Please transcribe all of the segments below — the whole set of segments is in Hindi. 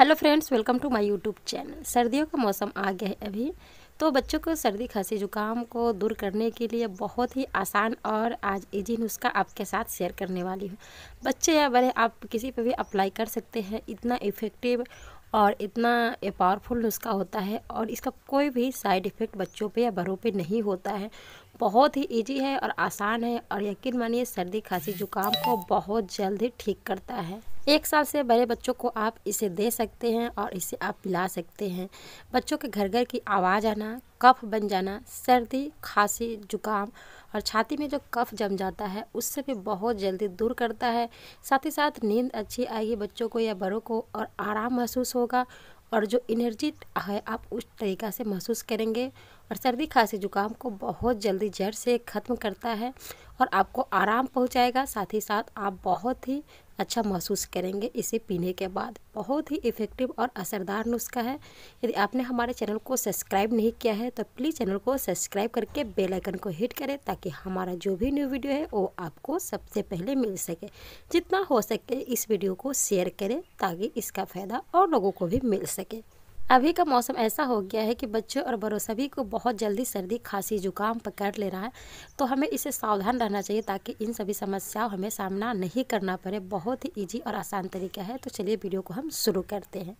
hello friends welcome to my YouTube channel सर्दियों का मौसम आ गया है अभी तो बच्चों को सर्दी खांसी जुकाम को दूर करने के लिए बहुत ही आसान और आज इजी नुस्खा आपके साथ शेयर करने वाली हूँ बच्चे या बड़े आप किसी पर भी अप्लाई कर सकते हैं इतना इफ़ेक्टिव और इतना पावरफुल नुस्खा होता है और इसका कोई भी साइड इफ़ेक्ट बच्चों पर या बड़ों पर नहीं होता है बहुत ही ईजी है और आसान है और यकीन मानिए सर्दी खांसी जुकाम को बहुत जल्द ही ठीक करता है एक साल से बड़े बच्चों को आप इसे दे सकते हैं और इसे आप पिला सकते हैं बच्चों के घर घर की आवाज़ आना कफ बन जाना सर्दी खांसी जुकाम और छाती में जो कफ जम जाता है उससे भी बहुत जल्दी दूर करता है साथ ही साथ नींद अच्छी आएगी बच्चों को या बड़ों को और आराम महसूस होगा और जो इनर्जी है आप उस तरीका से महसूस करेंगे और सर्दी खांसी जुकाम को बहुत जल्दी जड़ से ख़त्म करता है और आपको आराम पहुंचाएगा साथ ही साथ आप बहुत ही अच्छा महसूस करेंगे इसे पीने के बाद बहुत ही इफ़ेक्टिव और असरदार नुस्खा है यदि आपने हमारे चैनल को सब्सक्राइब नहीं किया है तो प्लीज़ चैनल को सब्सक्राइब करके बेल आइकन को हिट करें ताकि हमारा जो भी न्यू वीडियो है वो आपको सबसे पहले मिल सके जितना हो सके इस वीडियो को शेयर करें ताकि इसका फ़ायदा और लोगों को भी मिल सके अभी का मौसम ऐसा हो गया है कि बच्चों और बड़ों सभी को बहुत जल्दी सर्दी खांसी जुकाम पकड़ ले रहा है तो हमें इसे सावधान रहना चाहिए ताकि इन सभी समस्याओं हमें सामना नहीं करना पड़े बहुत ही ईजी और आसान तरीका है तो चलिए वीडियो को हम शुरू करते हैं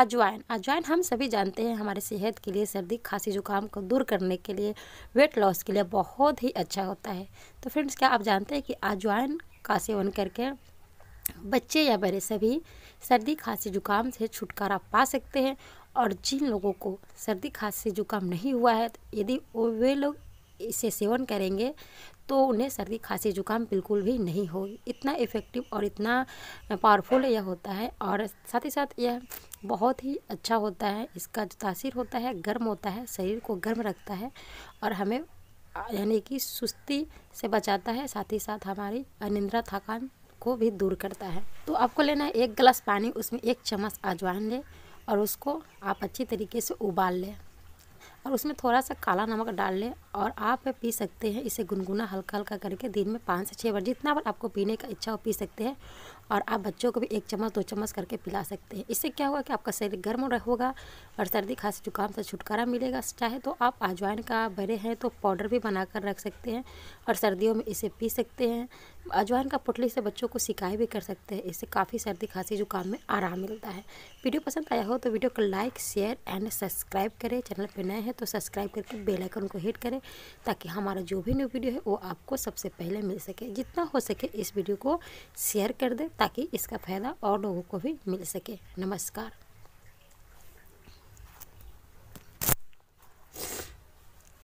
अजवाइन अजवाइन हम सभी जानते हैं हमारे सेहत के लिए सर्दी खांसी जुकाम को दूर करने के लिए वेट लॉस के लिए बहुत ही अच्छा होता है तो फ्रेंड्स क्या आप जानते हैं कि अजवाइन का सेवन करके बच्चे या बड़े सभी सर्दी खांसी जुकाम से छुटकारा पा सकते हैं और जिन लोगों को सर्दी खांसी जुकाम नहीं हुआ है तो यदि वे लोग इसे सेवन करेंगे तो उन्हें सर्दी खांसी जुकाम बिल्कुल भी नहीं होगी इतना इफ़ेक्टिव और इतना पावरफुल यह होता है और साथ ही साथ यह बहुत ही अच्छा होता है इसका जो तासीर होता है गर्म होता है शरीर को गर्म रखता है और हमें यानी कि सुस्ती से बचाता है साथ ही साथ हमारी अनिंद्रा थकान को भी दूर करता है तो आपको लेना है एक गिलास पानी उसमें एक चम्मच अजवाइन ले और उसको आप अच्छी तरीके से उबाल लें और उसमें थोड़ा सा काला नमक डाल लें और आप पी सकते हैं इसे गुनगुना हल्का हल्का करके दिन में पाँच से छः बार जितना बार आपको पीने का इच्छा हो पी सकते हैं और आप बच्चों को भी एक चम्मच दो चम्मच करके पिला सकते हैं इससे क्या होगा कि आपका शरीर गर्म होगा और सर्दी खांसी जुकाम से छुटकारा मिलेगा चाहे तो आप अजवाइन का बड़े हैं तो पाउडर भी बना कर रख सकते हैं और सर्दियों में इसे पी सकते हैं अजवाइन का पुटली से बच्चों को सिकाई भी कर सकते हैं इससे काफ़ी सर्दी खांसी जुकाम में आराम मिलता है वीडियो पसंद आया हो तो वीडियो को लाइक शेयर एंड सब्सक्राइब करें चैनल पर नए हैं है तो सब्सक्राइब करके बेल आइकन को हिट करें ताकि हमारा जो भी न्यू वीडियो है वो आपको सबसे पहले मिल सके जितना हो सके इस वीडियो को शेयर कर दें ताकि इसका फ़ायदा और लोगों को भी मिल सके नमस्कार